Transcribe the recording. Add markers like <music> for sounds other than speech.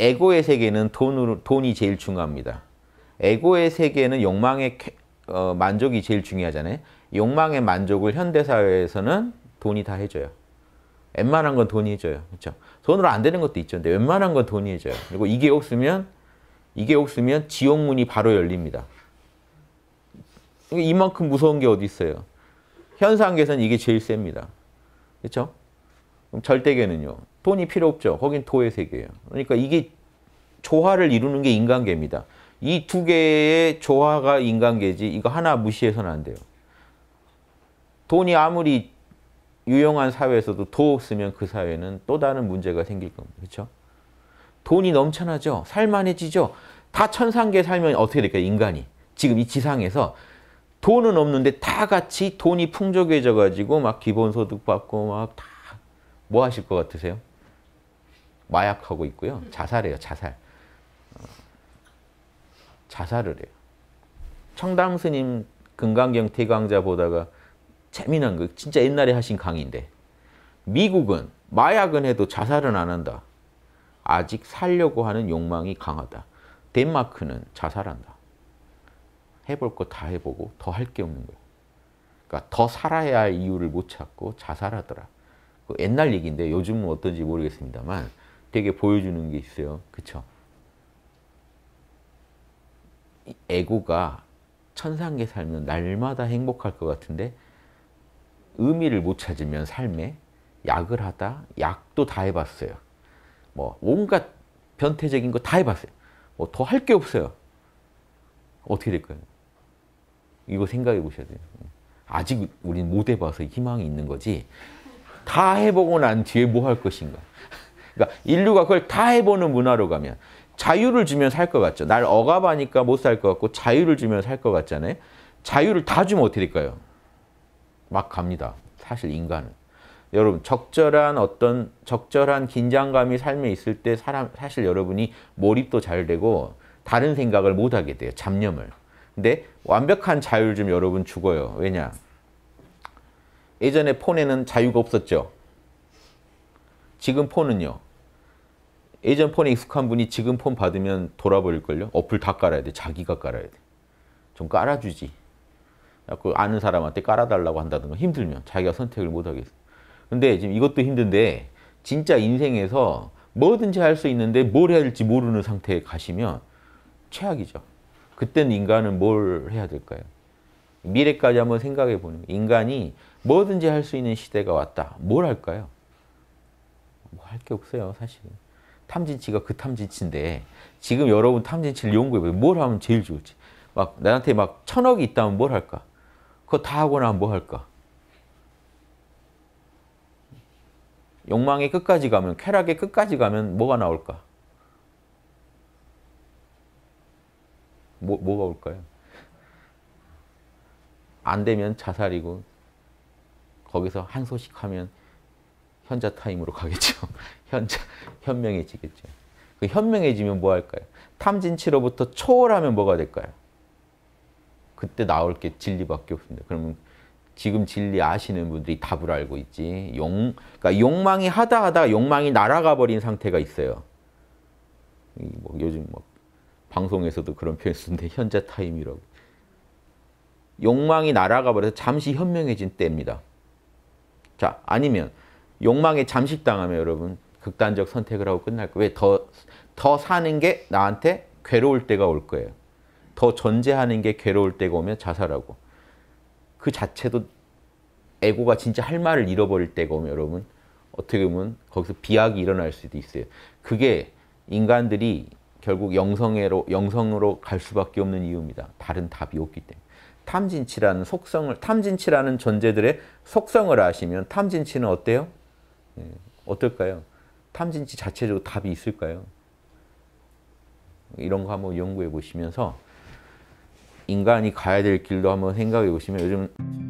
에고의 세계는 돈으로, 돈이 제일 중요합니다. 에고의 세계는 욕망의 어, 만족이 제일 중요하잖아요. 욕망의 만족을 현대사회에서는 돈이 다 해줘요. 웬만한 건 돈이 해줘요. 그렇죠? 돈으로 안 되는 것도 있죠. 근데 웬만한 건 돈이 해줘요. 그리고 이게 없으면 이게 없으면 지옥문이 바로 열립니다. 이만큼 무서운 게 어디 있어요. 현상계에서는 이게 제일 셉니다. 그렇죠? 그럼 절대계는요. 돈이 필요 없죠. 거긴 도의 세계예요. 그러니까 이게 조화를 이루는 게 인간계입니다. 이 두 개의 조화가 인간계지 이거 하나 무시해서는 안 돼요. 돈이 아무리 유용한 사회에서도 도 없으면 그 사회는 또 다른 문제가 생길 겁니다. 그렇죠? 돈이 넘쳐나죠? 살만해지죠? 다 천상계 살면 어떻게 될까요? 인간이. 지금 이 지상에서 돈은 없는데 다 같이 돈이 풍족해져 가지고 막 기본소득 받고 막다 뭐 하실 것 같으세요? 마약하고 있고요. 자살해요. 자살. 어, 자살을 해요. 청당 스님 금강경 태강자 보다가 재미난 거 진짜 옛날에 하신 강의인데 미국은 마약은 해도 자살은 안 한다. 아직 살려고 하는 욕망이 강하다. 덴마크는 자살한다. 해볼 거 다 해보고 더 할 게 없는 거야. 그러니까 더 살아야 할 이유를 못 찾고 자살하더라. 그 옛날 얘기인데 요즘은 어떤지 모르겠습니다만 되게 보여주는 게 있어요. 그쵸? 에고가 천상계 살면 날마다 행복할 것 같은데 의미를 못 찾으면 삶에 약을 하다 약도 다 해봤어요. 뭐 온갖 변태적인 거 다 해봤어요. 뭐 더 할 게 없어요. 어떻게 될까요? 이거 생각해 보셔야 돼요. 아직 우리못 해봐서 희망이 있는 거지 다 해보고 난 뒤에 뭐 할 것인가. 그러니까 인류가 그걸 다 해보는 문화로 가면 자유를 주면 살 것 같죠. 날 억압하니까 못 살 것 같고 자유를 주면 살 것 같잖아요. 자유를 다 주면 어떻게 될까요? 막 갑니다. 사실 인간은. 여러분 적절한 어떤 적절한 긴장감이 삶에 있을 때 사람 사실 여러분이 몰입도 잘 되고 다른 생각을 못 하게 돼요. 잡념을. 근데 완벽한 자유를 좀 여러분 죽어요. 왜냐? 예전에 폰에는 자유가 없었죠. 지금 폰은요. 예전 폰에 익숙한 분이 지금 폰 받으면 돌아버릴걸요. 어플 다 깔아야 돼. 자기가 깔아야 돼. 좀 깔아주지. 자 아는 사람한테 깔아달라고 한다든가 힘들면 자기가 선택을 못하겠어. 근데 지금 이것도 힘든데 진짜 인생에서 뭐든지 할 수 있는데 뭘 해야 될지 모르는 상태에 가시면 최악이죠. 그땐 인간은 뭘 해야 될까요? 미래까지 한번 생각해 보는 인간이 뭐든지 할 수 있는 시대가 왔다. 뭘 할까요? 뭐 할 게 없어요, 사실 탐진치가 그 탐진치인데 지금 여러분 탐진치를 연구해보세요. 뭘 하면 제일 좋을지. 막 나한테 막 천억이 있다면 뭘 할까? 그거 다 하고 나면 뭐 할까? 욕망의 끝까지 가면, 쾌락의 끝까지 가면 뭐가 나올까? 뭐, 뭐가 올까요? 안 되면 자살이고 거기서 한 소식 하면 현자 타임으로 가겠죠. <laughs> 현자, 현명해지겠죠. 그 현명해지면 뭐 할까요? 탐진치로부터 초월하면 뭐가 될까요? 그때 나올 게 진리밖에 없습니다. 그러면 지금 진리 아시는 분들이 답을 알고 있지. 용, 그러니까 욕망이 하다 하다 욕망이 날아가 버린 상태가 있어요. 뭐 요즘 뭐 방송에서도 그런 표현 쓰는데 현자 타임이라고. 욕망이 날아가 버려서 잠시 현명해진 때입니다. 자, 아니면 욕망에 잠식당하면 여러분 극단적 선택을 하고 끝날 거예요. 왜? 더, 더 사는 게 나한테 괴로울 때가 올 거예요. 더 전제하는 게 괴로울 때가 오면 자살하고 그 자체도 에고가 진짜 할 말을 잃어버릴 때가 오면 여러분 어떻게 보면 거기서 비약이 일어날 수도 있어요. 그게 인간들이 결국 영성으로, 영성으로 갈 수밖에 없는 이유입니다. 다른 답이 없기 때문에. 탐진치라는 속성을 탐진치라는 존재들의 속성을 아시면 탐진치는 어때요? 예, 어떨까요? 탐진치 자체적으로 답이 있을까요? 이런 거 한번 연구해 보시면서 인간이 가야 될 길도 한번 생각해 보시면 요즘